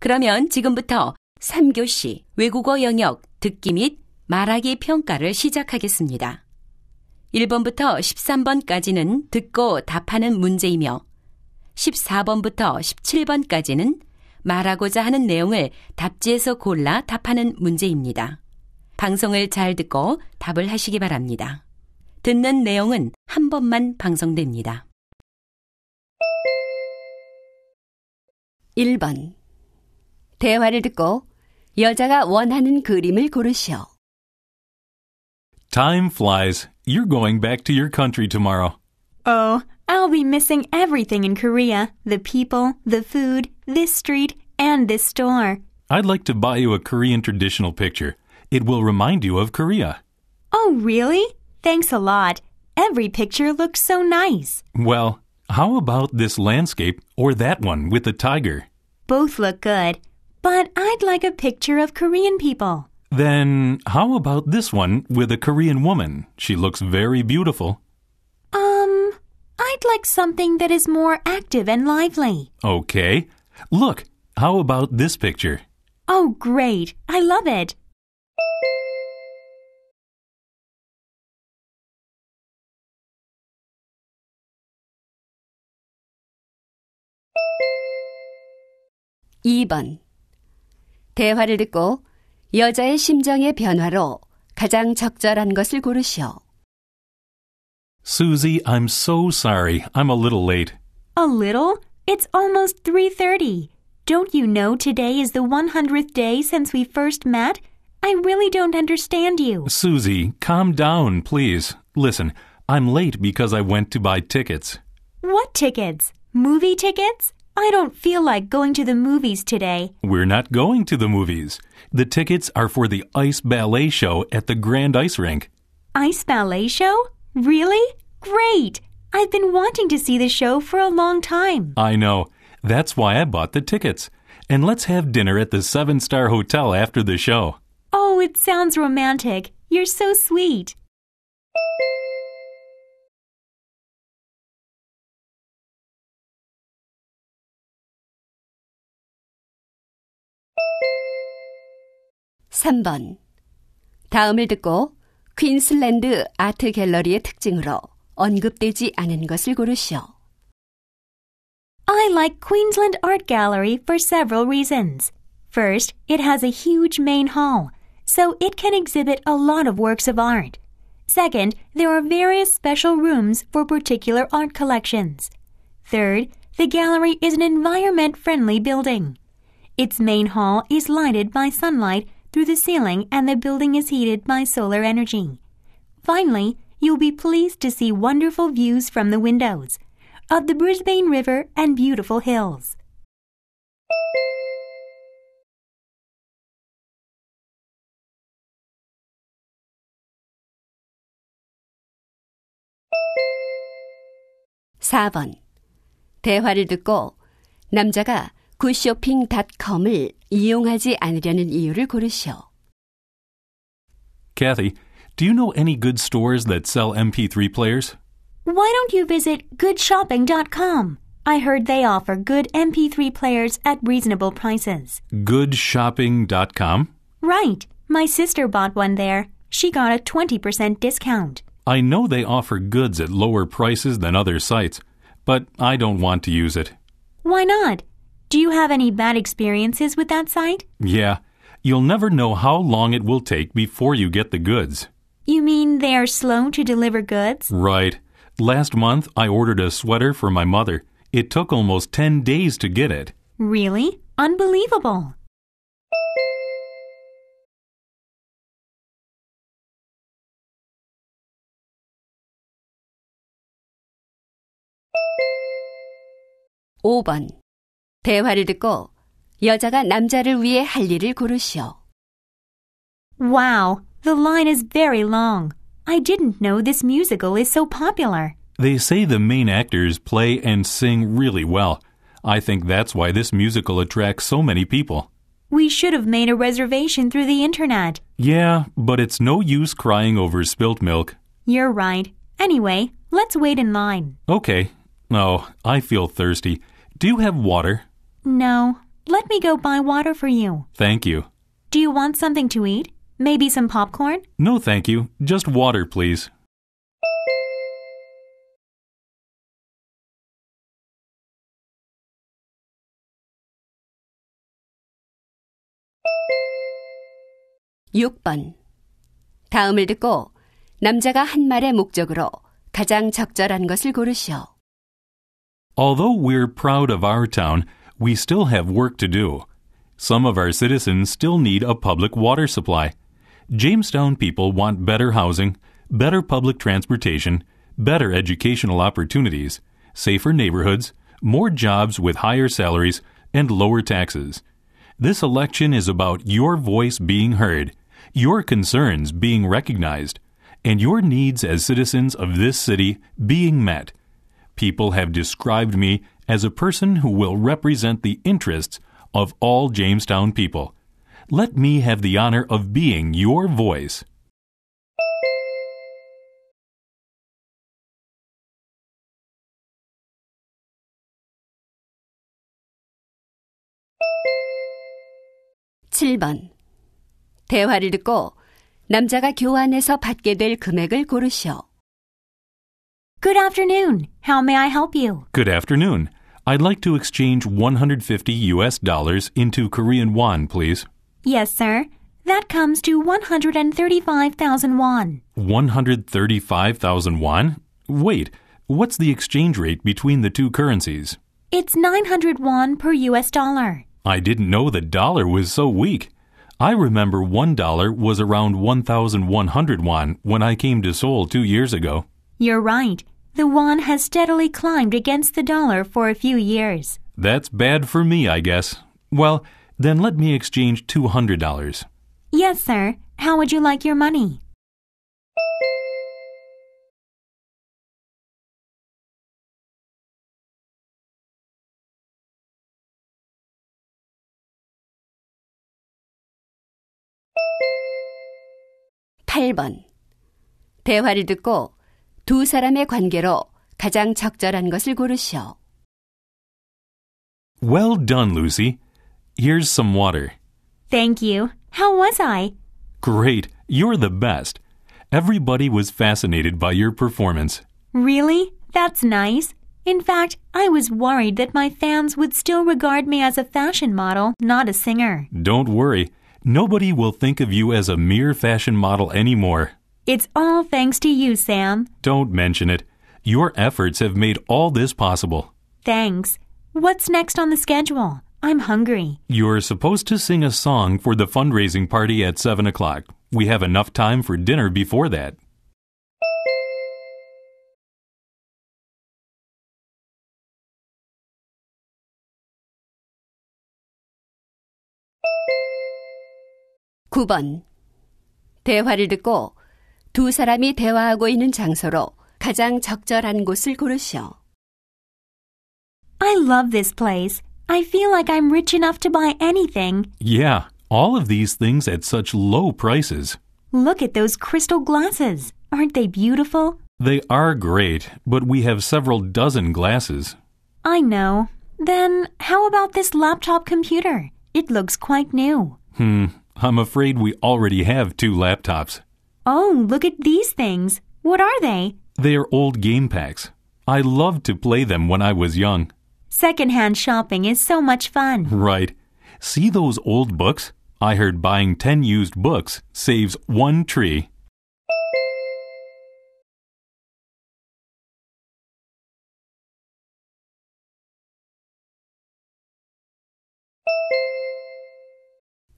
그러면 지금부터 3교시 외국어 영역 듣기 및 말하기 평가를 시작하겠습니다. 1번부터 13번까지는 듣고 답하는 문제이며 14번부터 17번까지는 말하고자 하는 내용을 답지에서 골라 답하는 문제입니다. 방송을 잘 듣고 답을 하시기 바랍니다. 듣는 내용은 한 번만 방송됩니다. 1번 대화를 듣고 여자가 원하는 그림을 고르시오. Time flies. You're going back to your country tomorrow. Oh, I'll be missing everything in Korea the people, the food, this street, and this store. I'd like to buy you a Korean traditional picture. It will remind you of Korea. Oh, really? Thanks a lot. Every picture looks so nice. Well, how about this landscape or that one with the tiger? Both look good. But I'd like a picture of Korean people. Then how about this one with a Korean woman? She looks very beautiful. Um, I'd like something that is more active and lively. Okay. Look, how about this picture? Oh, great. I love it. (2번) 대화를 듣고 여자의 심정의 변화로 가장 적절한 것을 고르시오. Susie, I'm so sorry. I'm a little late. A little? It's almost 3:30. Don't you know today is the 100th day since we first met? I really don't understand you. Susie, calm down, please. Listen, I'm late because I went to buy tickets. What tickets? Movie tickets? I don't feel like going to the movies today. We're not going to the movies. The tickets are for the ice ballet show at the Grand Ice Rink. Ice ballet show? Really? Great! I've been wanting to see the show for a long time. I know. That's why I bought the tickets. And let's have dinner at the Seven Star Hotel after the show. Oh, it sounds romantic. You're so sweet. 3번. 다음을 듣고 퀸슬랜드 아트 갤러리의 특징으로 언급되지 않은 것을 고르시오. I like Queensland Art Gallery for several reasons. First, it has a huge main hall, so it can exhibit a lot of works of art. Second, there are various special rooms for particular art collections. Third, the gallery is an environment friendly building. Its main hall is lighted by sunlight through the ceiling and the building is heated by solar energy. Finally, you'll be pleased to see wonderful views from the windows of the Brisbane River and beautiful hills. (4번) 대화를 듣고 남자가 이용하지 않으려는 이유를 고르시오. Kathy, do you know any good stores that sell MP3 players? Why don't you visit goodshopping.com? I heard they offer good MP3 players at reasonable prices. Goodshopping.com? Right. My sister bought one there. She got a 20% discount. I know they offer goods at lower prices than other sites, but I don't want to use it. Why not? Do you have any bad experiences with that site? Yeah. You'll never know how long it will take before you get the goods. You mean they are slow to deliver goods? Right. Last month, I ordered a sweater for my mother. It took almost 10 days to get it. Really? Unbelievable. (5번) 대화를 듣고 여자가 남자를 위해 할 일을 고르시오. Wow, the line is very long. I didn't know this musical is so popular. They say the main actors play and sing really well. I think that's why this musical attracts so many people. We should have made a reservation through the internet. Yeah, but it's no use crying over spilt milk. You're right. Anyway, let's wait in line. Okay. Oh, I feel thirsty. Do you have water? No. Let me go buy water for you. Thank you. Do you want something to eat? Maybe some popcorn? No, thank you. Just water, please. (6번) 다음을 듣고 남자가 한 말의 목적으로 가장 적절한 것을 고르시오. Although we're proud of our town, we still have work to do. Some of our citizens still need a public water supply. Jamestown people want better housing, better public transportation, better educational opportunities, safer neighborhoods, more jobs with higher salaries, and lower taxes. This election is about your voice being heard, your concerns being recognized, and your needs as citizens of this city being met. People have described me as a person who will represent the interests of all Jamestown people. Let me have the honor of being your voice. (7번) 대화를 듣고 남자가 교환해서 받게 될 금액을 고르시오. Good afternoon. How may I help you? Good afternoon. I'd like to exchange 150 US dollars into Korean won, please. Yes, sir. That comes to 135,000 won. 135,000 won? Wait, what's the exchange rate between the two currencies? It's 900 won per US dollar. I didn't know the dollar was so weak. I remember $1 was around 1,100 won when I came to Seoul two years ago. You're right. The yuan has steadily climbed against the dollar for a few years. That's bad for me, I guess. Well, then let me exchange $200. Yes, sir. How would you like your money? (8번) 대화를 듣고 두 사람의 관계로 가장 적절한 것을 고르시오. Well done, Lucy. Here's some water. Thank you. How was I? Great. You're the best. Everybody was fascinated by your performance. Really? That's nice. In fact, I was worried that my fans would still regard me as a fashion model, not a singer. Don't worry. Nobody will think of you as a mere fashion model anymore. It's all thanks to you, Sam. Don't mention it. Your efforts have made all this possible. Thanks. What's next on the schedule? I'm hungry. You're supposed to sing a song for the fundraising party at 7 o'clock. We have enough time for dinner before that. (9번) 대화를 듣고 두 사람이 대화하고 있는 장소로 가장 적절한 곳을 고르시오. I love this place. I feel like I'm rich enough to buy anything. Yeah, all of these things at such low prices. Look at those crystal glasses. Aren't they beautiful? They are great, but we have several dozen glasses. I know. Then how about this laptop computer? It looks quite new. Hmm, I'm afraid we already have two laptops. Oh, look at these things. What are they? They are old game packs. I loved to play them when I was young. Secondhand shopping is so much fun. Right. See those old books? I heard buying 10 used books saves one tree.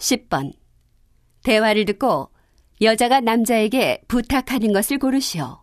(10번) 대화를 듣고 여자가 남자에게 부탁하는 것을 고르시오.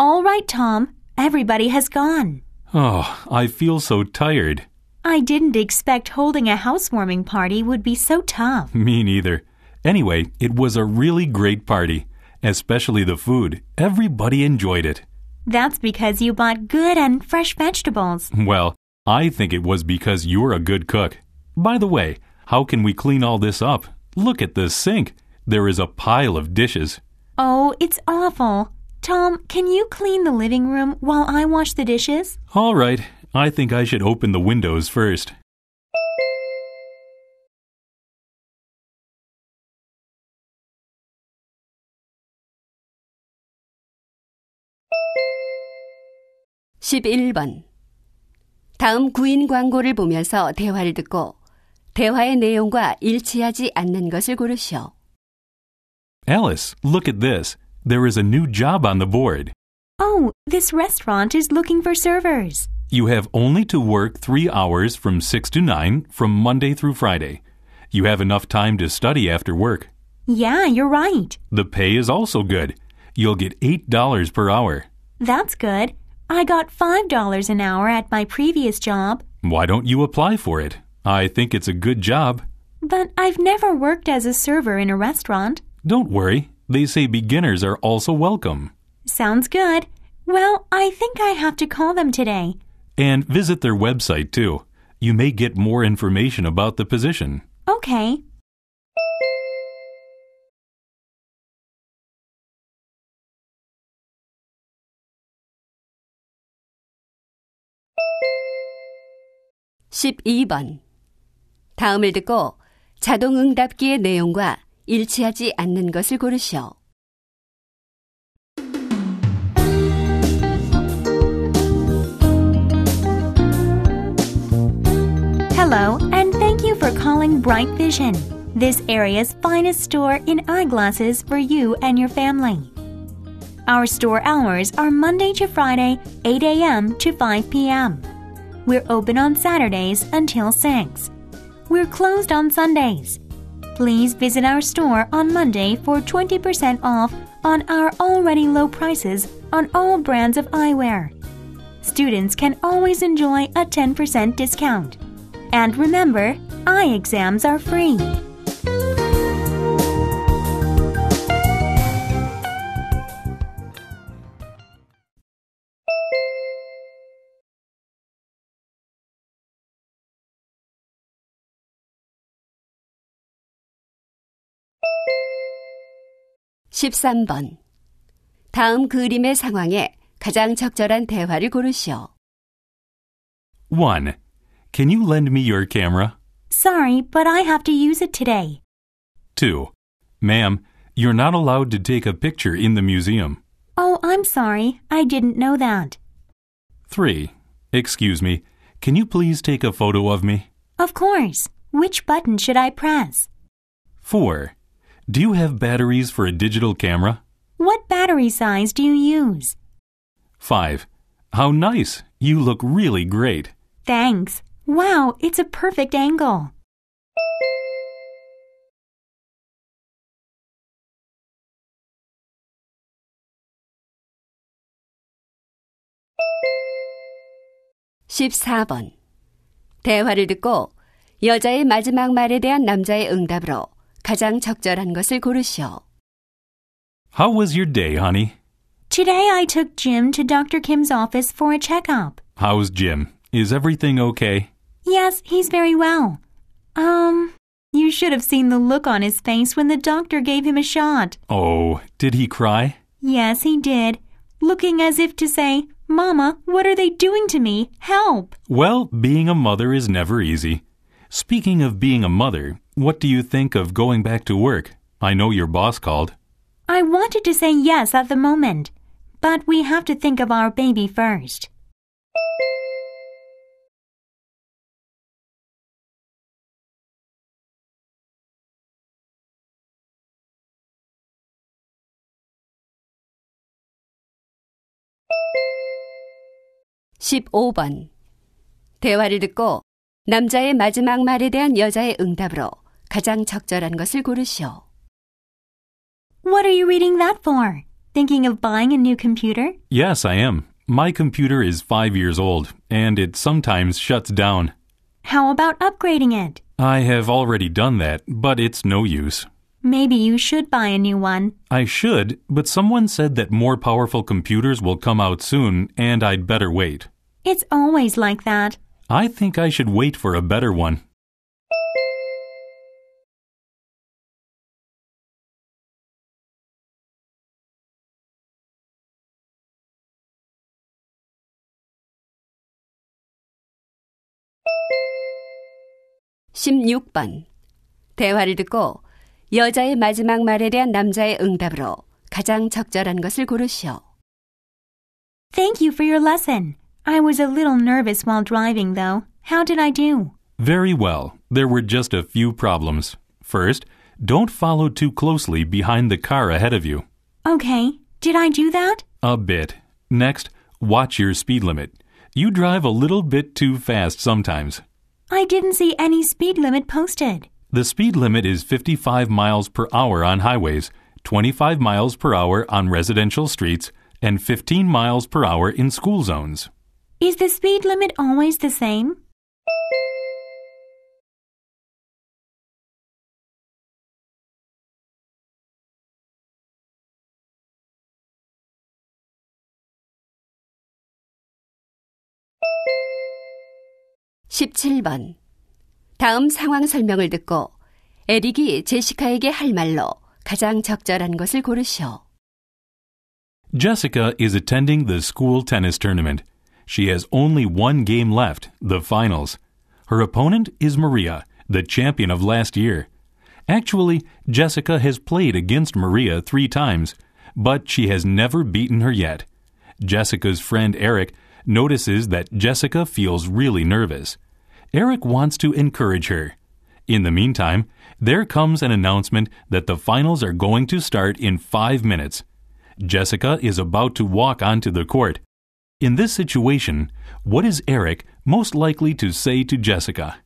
All right, Tom. Everybody has gone. Oh, I feel so tired. I didn't expect holding a housewarming party would be so tough. Me neither. Anyway, it was a really great party, especially the food. Everybody enjoyed it. That's because you bought good and fresh vegetables. Well, I think it was because you're a good cook. By the way, how can we clean all this up? Look at this sink. There is a pile of dishes. Oh, it's awful. Tom, can you clean the living room while I wash the dishes? All right. I think I should open the windows first. (11번) 다음 구인 광고를 보면서 대화를 듣고 대화의 내용과 일치하지 않는 것을 고르시오. Alice, look at this. There is a new job on the board. Oh, this restaurant is looking for servers. You have only to work three hours from 6 to 9 from Monday through Friday. You have enough time to study after work. Yeah, you're right. The pay is also good. You'll get $8 per hour. That's good. I got $5 an hour at my previous job. Why don't you apply for it? I think it's a good job. But I've never worked as a server in a restaurant. Don't worry, they say beginners are also welcome. Sounds good. Well, I think I have to call them today. And visit their website too. You may get more information about the position. Okay. (12번) 다음을 듣고 자동응답기의 내용과 일치하지 않는 것을 고르시오. Hello and thank you for calling Bright Vision, this area's finest store in eyeglasses for you and your family. Our store hours are Monday to Friday, 8 a.m. to 5 p.m. We're open on Saturdays until 6. We're closed on Sundays Please visit our store on Monday for 20% off on our already low prices on all brands of eyewear. Students can always enjoy a 10% discount. And remember, eye exams are free. 13번. 다음 그림의 상황에 가장 적절한 대화를 고르시오. 1. Can you lend me your camera? Sorry, but I have to use it today. 2. Ma'am, you're not allowed to take a picture in the museum. Oh, I'm sorry. I didn't know that. 3. Excuse me. Can you please take a photo of me? Of course. Which button should I press? 4. Do you have batteries for a digital camera? What battery size do you use? 5. How nice! You look really great. Thanks. Wow, it's a perfect angle. (14번) 대화를 듣고 여자의 마지막 말에 대한 남자의 응답으로 가장 적절한 것을 고르시오. How was your day, honey? Today I took Jim to Dr. Kim's office for a checkup. How's Jim? Is everything okay? Yes, he's very well. Um, you should have seen the look on his face when the doctor gave him a shot. Oh, did he cry? Yes, he did, looking as if to say, Mama, what are they doing to me? Help! Well, being a mother is never easy. Speaking of being a mother, what do you think of going back to work? I know your boss called. I wanted to say yes at the moment, but we have to think of our baby first. (15번) 대화를 듣고 남자의 마지막 말에 대한 여자의 응답으로 가장 적절한 것을 고르시오. What are you reading that for? Thinking of buying a new computer? Yes, I am. My computer is five years old, and it sometimes shuts down. How about upgrading it? I have already done that, but it's no use. Maybe you should buy a new one. I should, but someone said that more powerful computers will come out soon, and I'd better wait. It's always like that. I think I should wait for a better one. 16번. 대화를 듣고 여자의 마지막 말에 대한 남자의 응답으로 가장 적절한 것을 고르시오. Thank you for your lesson. I was a little nervous while driving, though. How did I do? Very well. There were just a few problems. First, don't follow too closely behind the car ahead of you. Okay. Did I do that? A bit. Next, watch your speed limit. You drive a little bit too fast sometimes. I didn't see any speed limit posted. The speed limit is 55 miles per hour on highways, 25 miles per hour on residential streets, and 15 miles per hour in school zones. Is the speed limit always the same? 17번. 다음 상황 설명을 듣고 에릭이 제시카에게 할 말로 가장 적절한 것을 고르시오. Jessica is attending the school tennis tournament. She has only one game left, the finals. Her opponent is Maria, the champion of last year. Actually, Jessica has played against Maria three times, but she has never beaten her yet. Jessica's friend Eric notices that Jessica feels really nervous. Eric wants to encourage her. In the meantime, there comes an announcement that the finals are going to start in five minutes. Jessica is about to walk onto the court. In this situation, what is Eric most likely to say to Jessica?